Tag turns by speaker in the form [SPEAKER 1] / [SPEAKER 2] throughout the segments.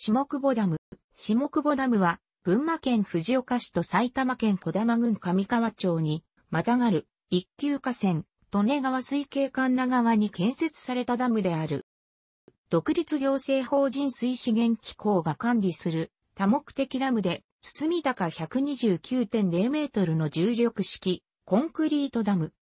[SPEAKER 1] 下久保ダム。下久保ダムは、群馬県藤岡市と埼玉県小玉郡上川町に、またがる、一級河川、利根川水系神奈川に建設されたダムである。独立行政法人水資源機構が管理する多目的ダムで、堤高129.0メートルの重力式コンクリートダム。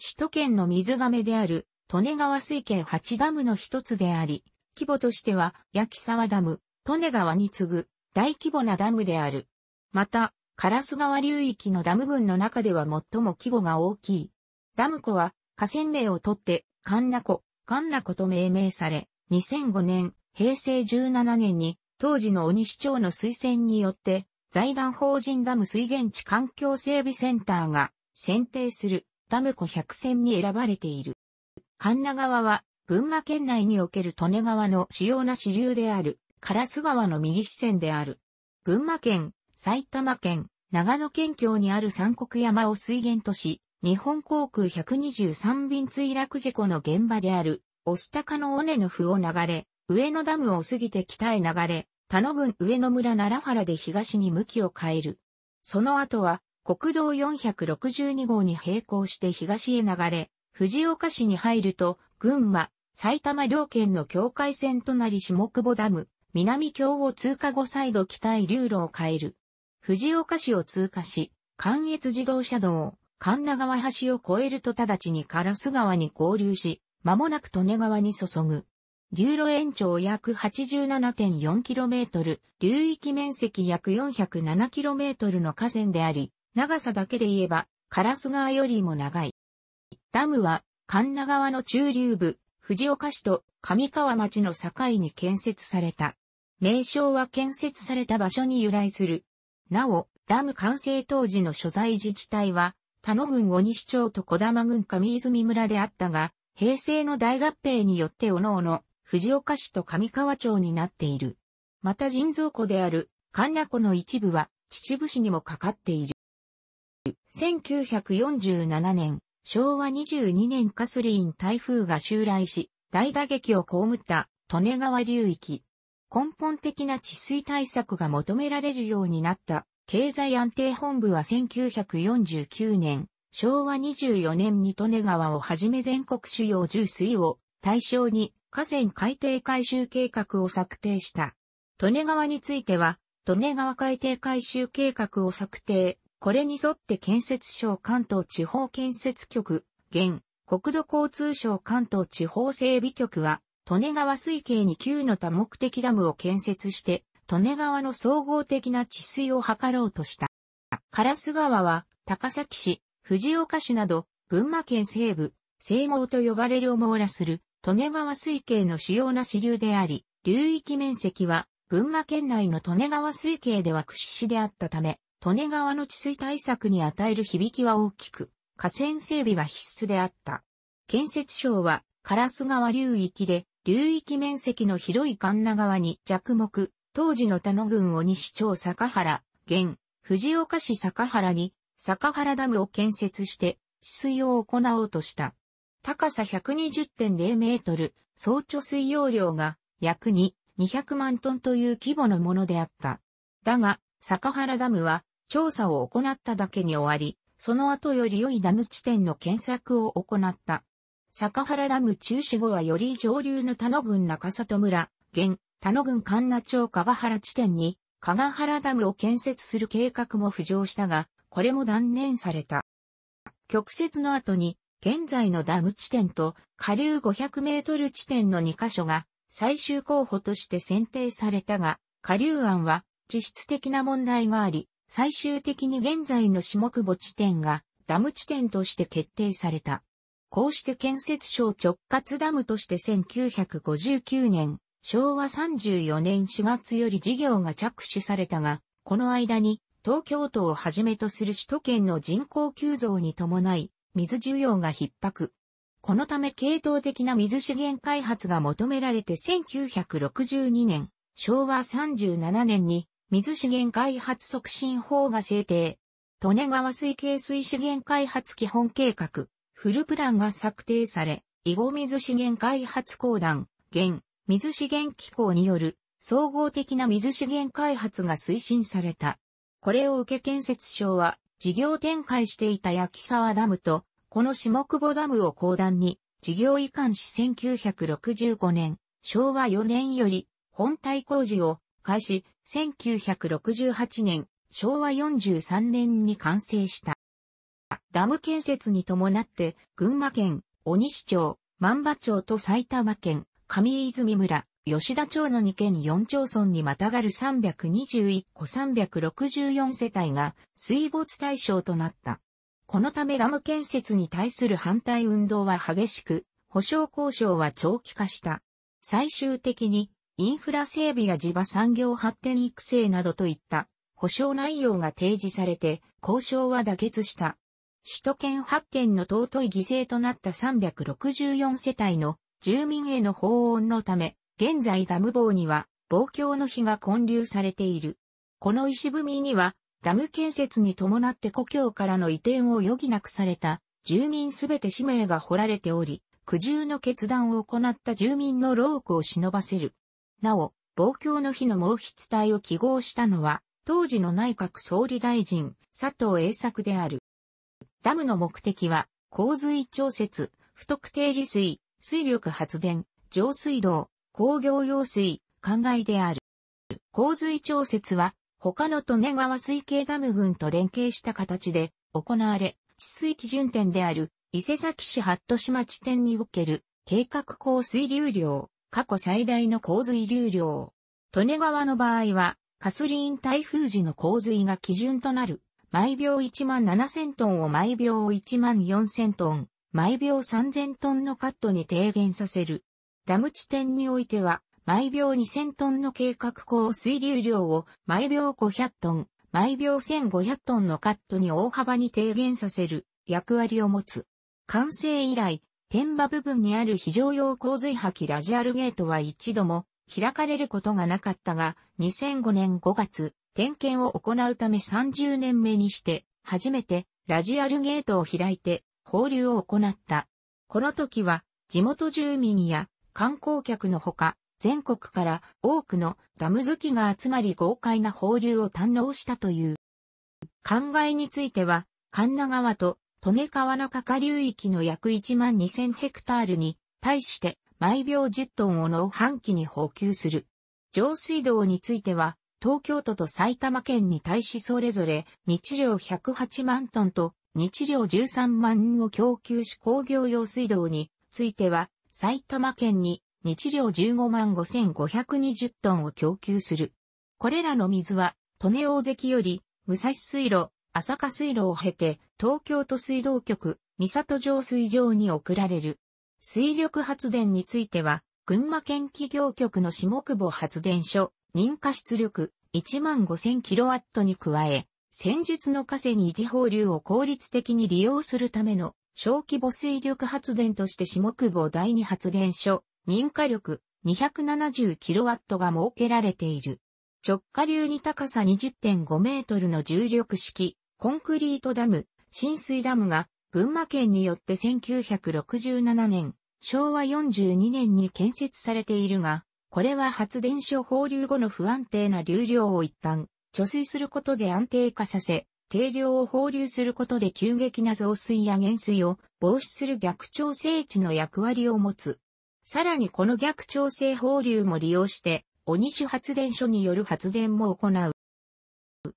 [SPEAKER 1] 首都圏の水亀である利根川水系8ダムの一つであり、規模としては、焼沢ダム、利根川に次ぐ大規模なダムである。また、カラス川流域のダム群の中では最も規模が大きい。ダム湖は河川名をとって、カンナ湖、カンナ湖と命名され、2005年、平成17年に、当時の鬼市長の推薦によって、財団法人ダム水源地環境整備センターが選定するダム湖100選に選ばれている。神奈川は群馬県内における利根川の主要な支流である。烏川の右支線である。群馬県、埼玉県、長野県境にある三国山を水源とし、日本航空123便墜落事故の現場である、スタカの尾根の府を流れ、上野ダムを過ぎて北へ流れ、田野郡上野村奈良原で東に向きを変える。その後は、国道462号に並行して東へ流れ、藤岡市に入ると、群馬、埼玉両県の境界線となり下久保ダム、南京を通過後再度北へ流路を変える。藤岡市を通過し、関越自動車道、神奈川橋を越えると直ちにス川に合流し、間もなく利根川に注ぐ。流路延長約 87.4km、流域面積約 407km の河川であり、長さだけで言えば、ス川よりも長い。ダムは、神奈川の中流部、藤岡市と上川町の境に建設された。名称は建設された場所に由来する。なお、ダム完成当時の所在自治体は、田野郡小西町と小玉郡上泉村であったが、平成の大合併によっておのおの、藤岡市と上川町になっている。また人造湖である、神名湖の一部は、秩父市にもかかっている。1947年、昭和22年カスリーン台風が襲来し、大打撃を被った、利根川流域。根本的な治水対策が求められるようになった経済安定本部は1949年、昭和24年に利根川をはじめ全国主要重水を対象に河川海底改修計画を策定した。利根川については、利根川海底改修計画を策定。これに沿って建設省関東地方建設局、現、国土交通省関東地方整備局は、利根川水系に旧の多目的ダムを建設して、利根川の総合的な治水を図ろうとした。烏川は、高崎市、藤岡市など、群馬県西部、西網と呼ばれるを網羅する、利根川水系の主要な支流であり、流域面積は、群馬県内の利根川水系では屈指であったため、利根川の治水対策に与える響きは大きく、河川整備は必須であった。建設省は、ス川流域で、流域面積の広い神奈川に着目、当時の田野郡を西町坂原、現、藤岡市坂原に、坂原ダムを建設して、治水を行おうとした。高さ120.0メートル、総貯水容量が約2、200万トンという規模のものであった。だが、坂原ダムは調査を行っただけに終わり、その後より良いダム地点の検索を行った。坂原ダム中止後はより上流の田野郡中里村、現、田野郡神奈町加賀原地点に、加賀原ダムを建設する計画も浮上したが、これも断念された。曲折の後に、現在のダム地点と下流500メートル地点の2カ所が最終候補として選定されたが、下流案は地質的な問題があり、最終的に現在の下久保地点がダム地点として決定された。こうして建設省直轄ダムとして1959年、昭和34年4月より事業が着手されたが、この間に東京都をはじめとする首都圏の人口急増に伴い、水需要が逼迫。このため系統的な水資源開発が求められて1962年、昭和37年に水資源開発促進法が制定。利根川水系水資源開発基本計画、フルプランが策定され、囲碁水資源開発公団、現、水資源機構による総合的な水資源開発が推進された。これを受け建設省は事業展開していた焼沢ダムと、この下久保ダムを公団に事業移管し1965年、昭和4年より本体工事を開始、1968年、昭和43年に完成した。ダム建設に伴って、群馬県、小西町、万場町と埼玉県、上泉村、吉田町の2県4町村にまたがる321戸364世帯が水没対象となった。このためダム建設に対する反対運動は激しく、保障交渉は長期化した。最終的に、インフラ整備や地場産業発展育成などといった保障内容が提示されて、交渉は妥結した。首都圏発見の尊い犠牲となった364世帯の住民への訪問のため、現在ダム棒には望郷の日が建立されている。この石踏みには、ダム建設に伴って故郷からの移転を余儀なくされた住民すべて氏名が彫られており、苦渋の決断を行った住民の労苦を忍ばせる。なお、望郷の日の毛筆体を記号したのは、当時の内閣総理大臣、佐藤栄作である。ダムの目的は、洪水調節、不特定利水、水力発電、上水道、工業用水、灌漑である。洪水調節は、他の利根川水系ダム群と連携した形で行われ、治水基準点である伊勢崎市八戸市町点における計画降水流量、過去最大の洪水流量。利根川の場合は、カスリーン台風時の洪水が基準となる毎秒1万7000トンを毎秒1万4000トン、毎秒3000トンのカットに低減させる。ダム地点においては、毎秒2000トンの計画降水流量を毎秒500トン、毎秒1500トンのカットに大幅に低減させる役割を持つ。完成以来、天馬部分にある非常用洪水棄ラジアルゲートは一度も開かれることがなかったが、2005年5月、点検を行うため30年目にして、初めてラジアルゲートを開いて放流を行った。この時は地元住民や観光客のほか、全国から多くのダム好きが集まり豪快な放流を堪能したという。考えについては、神奈川と利根川の下下流域の約1万2000ヘクタールに対して毎秒10トンを農繁期に補給する。上水道については、東京都と埼玉県に対しそれぞれ日量108万トンと日量13万を供給し工業用水道については埼玉県に日量15万5520トンを供給する。これらの水は利根大関より武蔵水路、朝霞水路を経て東京都水道局、三里城水場に送られる。水力発電については群馬県企業局の下久保発電所、認可出力1万5000キロワットに加え、戦術の河に維持放流を効率的に利用するための小規模水力発電として下久保第二発電所、認可力270キロワットが設けられている。直下流に高さ20.5メートルの重力式コンクリートダム、浸水ダムが群馬県によって1967年、昭和42年に建設されているが、これは発電所放流後の不安定な流量を一旦、貯水することで安定化させ、定量を放流することで急激な増水や減水を防止する逆調整値の役割を持つ。さらにこの逆調整放流も利用して、鬼種発電所による発電も行う。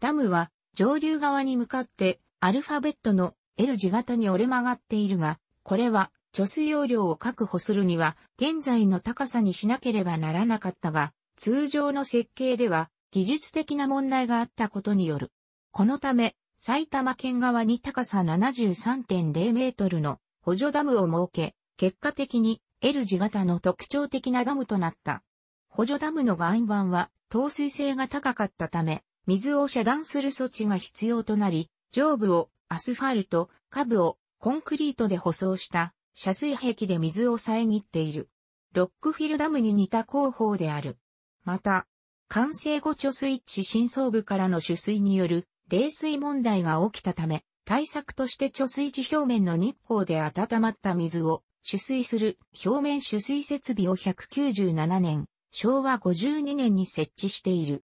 [SPEAKER 1] ダムは上流側に向かってアルファベットの L 字型に折れ曲がっているが、これは貯水容量を確保するには、現在の高さにしなければならなかったが、通常の設計では、技術的な問題があったことによる。このため、埼玉県側に高さ73.0メートルの補助ダムを設け、結果的に L 字型の特徴的なダムとなった。補助ダムの岩盤は、透水性が高かったため、水を遮断する措置が必要となり、上部をアスファルト、下部をコンクリートで舗装した遮水壁で水を遮っている。ロックフィルダムに似た工法である。また、完成後貯水池深層部からの取水による冷水問題が起きたため、対策として貯水池表面の日光で温まった水を取水する表面取水設備を197年、昭和52年に設置している。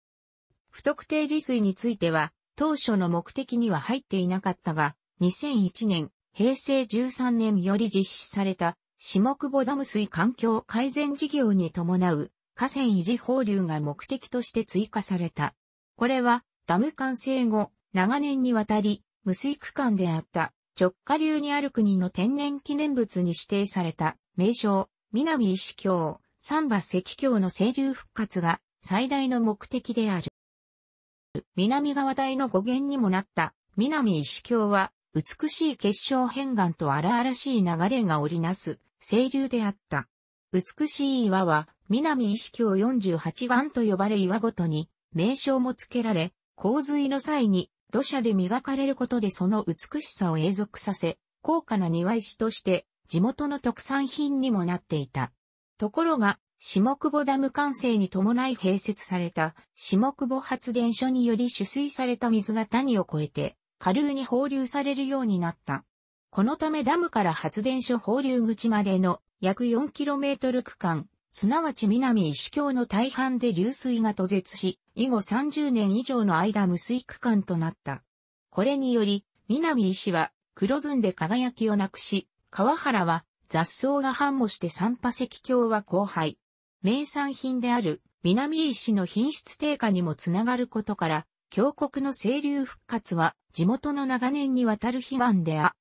[SPEAKER 1] 不特定利水については、当初の目的には入っていなかったが、2001年、平成13年より実施された下久保ダム水環境改善事業に伴う河川維持放流が目的として追加された。これはダム完成後、長年にわたり無水区間であった直下流にある国の天然記念物に指定された名称、南石橋、三馬石橋の清流復活が最大の目的である。南側帯の語源にもなった南石橋は美しい結晶変岩と荒々しい流れが織りなす、清流であった。美しい岩は、南意識を48岩と呼ばれ岩ごとに、名称も付けられ、洪水の際に土砂で磨かれることでその美しさを永続させ、高価な庭石として地元の特産品にもなっていた。ところが、下久保ダム完成に伴い併設された下久保発電所により取水された水が谷を越えて下流に放流されるようになった。このためダムから発電所放流口までの約 4km 区間、すなわち南石橋の大半で流水が途絶し、以後30年以上の間無水区間となった。これにより、南石は黒ずんで輝きをなくし、川原は雑草が繁茂して三波石橋は荒廃。名産品である南石の品質低下にもつながることから、峡谷の清流復活は地元の長年にわたる悲願であ。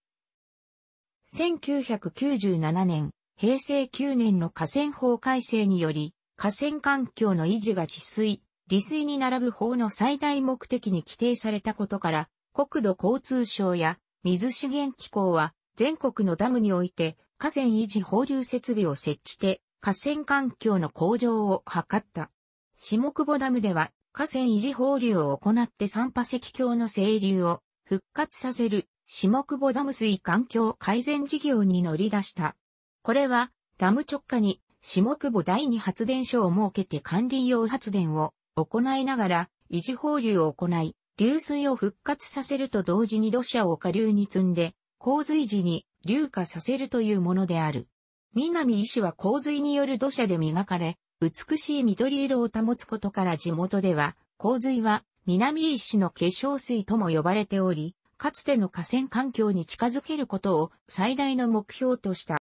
[SPEAKER 1] 1997年、平成9年の河川法改正により、河川環境の維持が治水、利水に並ぶ法の最大目的に規定されたことから、国土交通省や水資源機構は全国のダムにおいて河川維持放流設備を設置して河川環境の向上を図った。下久保ダムでは河川維持放流を行って三波石橋の清流を復活させる下久保ダム水環境改善事業に乗り出した。これはダム直下に下久保第二発電所を設けて管理用発電を行いながら維持放流を行い、流水を復活させると同時に土砂を下流に積んで、洪水時に流化させるというものである。南医師は洪水による土砂で磨かれ、美しい緑色を保つことから地元では、洪水は南石の化粧水とも呼ばれており、かつての河川環境に近づけることを最大の目標とした。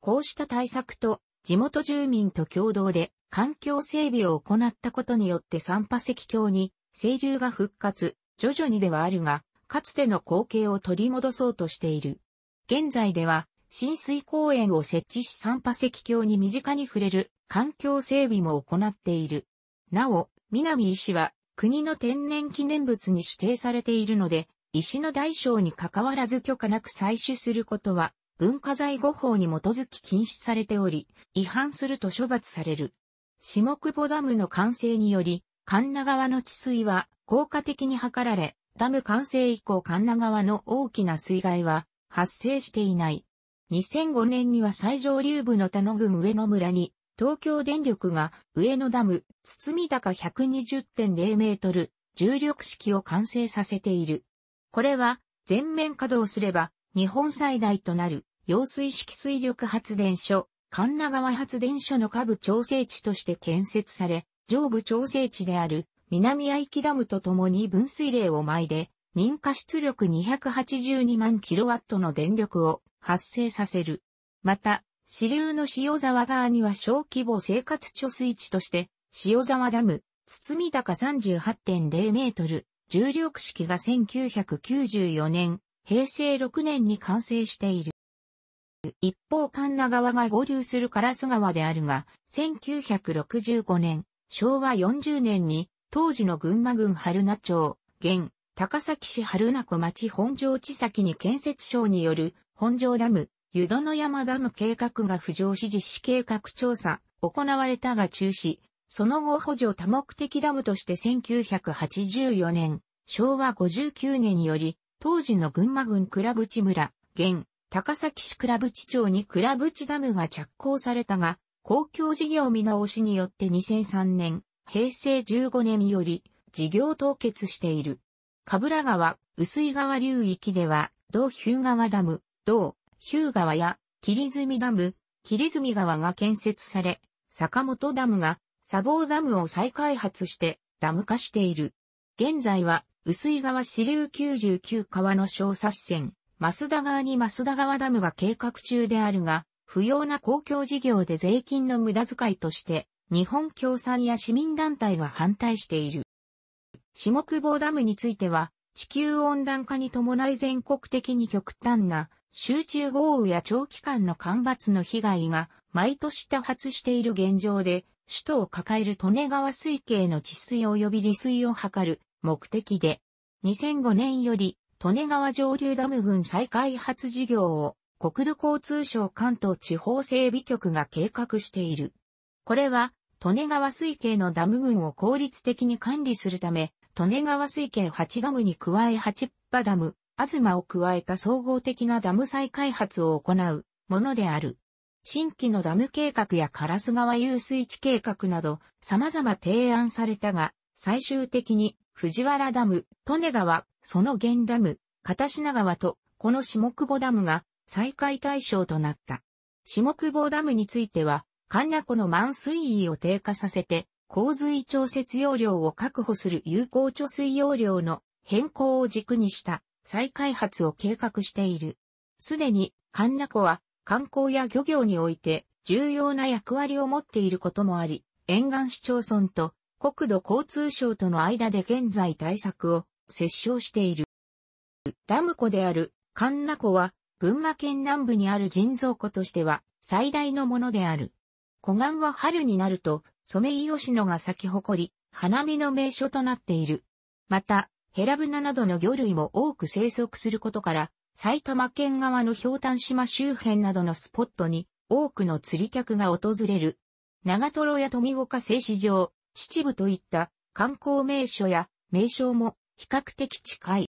[SPEAKER 1] こうした対策と地元住民と共同で環境整備を行ったことによって三波石橋に清流が復活、徐々にではあるが、かつての光景を取り戻そうとしている。現在では、浸水公園を設置し三波石橋に身近に触れる環境整備も行っている。なお、南石は国の天然記念物に指定されているので、石の大小に関わらず許可なく採取することは、文化財護法に基づき禁止されており、違反すると処罰される。下久保ダムの完成により、神奈川の治水は効果的に図られ、ダム完成以降神奈川の大きな水害は発生していない。2005年には最上流部の田野郡上野村に東京電力が上野ダム、堤高120.0メートル、重力式を完成させている。これは全面稼働すれば日本最大となる揚水式水力発電所、神奈川発電所の下部調整地として建設され、上部調整地である南愛木ダムとともに分水嶺を前で、認可出力282万キロワットの電力を発生させる。また、支流の塩沢川には小規模生活貯水池として、塩沢ダム、堤高38.0メートル、重力式が1994年、平成6年に完成している。一方神奈川が合流するカラス川であるが、1965年、昭和40年に、当時の群馬郡春名町、現、高崎市春名湖町本庄地先に建設省による本庄ダム、湯戸の山ダム計画が浮上し実施計画調査、行われたが中止、その後補助多目的ダムとして1984年、昭和59年により、当時の群馬郡倉淵村、現、高崎市倉淵町に倉淵ダムが着工されたが、公共事業見直しによって2003年、平成15年より、事業凍結している。かぶら川、薄井川流域では、同日川ダム、同ヒュー川や霧積ダム、霧積川が建設され、坂本ダムが砂防ダムを再開発してダム化している。現在は、薄井川支流99川の小冊線、増田川に増田川ダムが計画中であるが、不要な公共事業で税金の無駄遣いとして、日本共産や市民団体が反対している。下久保ダムについては、地球温暖化に伴い全国的に極端な集中豪雨や長期間の干ばつの被害が毎年多発している現状で、首都を抱える利根川水系の治水及び利水を図る目的で、2005年より利根川上流ダム群再開発事業を国土交通省関東地方整備局が計画している。これは、利根川水系のダム群を効率的に管理するため、利根川水系8ダムに加え8パダム、東を加えた総合的なダム再開発を行うものである。新規のダム計画や烏川遊水地計画など様々提案されたが、最終的に藤原ダム、利根川、その源ダム、片品川と、この下久保ダムが再開対象となった。下久保ダムについては、神名湖の満水位を低下させて、洪水調節容量を確保する有効貯水容量の変更を軸にした再開発を計画している。すでに、カンナ湖は観光や漁業において重要な役割を持っていることもあり、沿岸市町村と国土交通省との間で現在対策を折衝している。ダム湖であるカンナ湖は群馬県南部にある人造湖としては最大のものである。湖岸は春になるとソメイヨシノが咲き誇り、花見の名所となっている。また、ヘラブナなどの魚類も多く生息することから、埼玉県側の氷炭島周辺などのスポットに多くの釣り客が訪れる。長瀞や富岡製糸場、秩父といった観光名所や名称も比較的近い。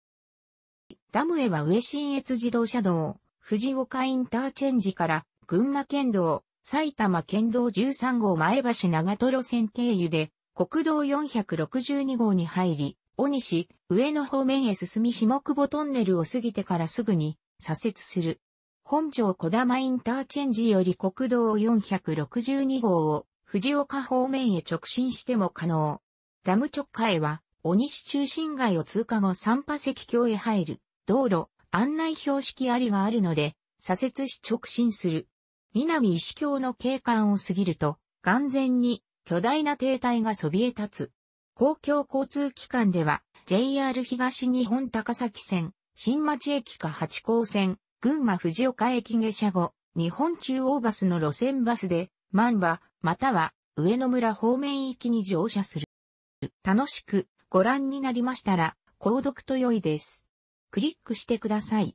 [SPEAKER 1] ダムへは上信越自動車道、藤岡インターチェンジから群馬県道、埼玉県道13号前橋長瀞線経由で国道462号に入り、尾西、上野方面へ進み下久保トンネルを過ぎてからすぐに左折する。本町小玉インターチェンジより国道462号を藤岡方面へ直進しても可能。ダム直下へは、尾西中心街を通過後三波石橋へ入る、道路、案内標識ありがあるので、左折し直進する。南石橋の景観を過ぎると、眼前に巨大な停滞がそびえ立つ。公共交通機関では、JR 東日本高崎線、新町駅か八高線、群馬藤岡駅下車後、日本中央バスの路線バスで、万場、または上野村方面行きに乗車する。楽しくご覧になりましたら、購読と良いです。クリックしてください。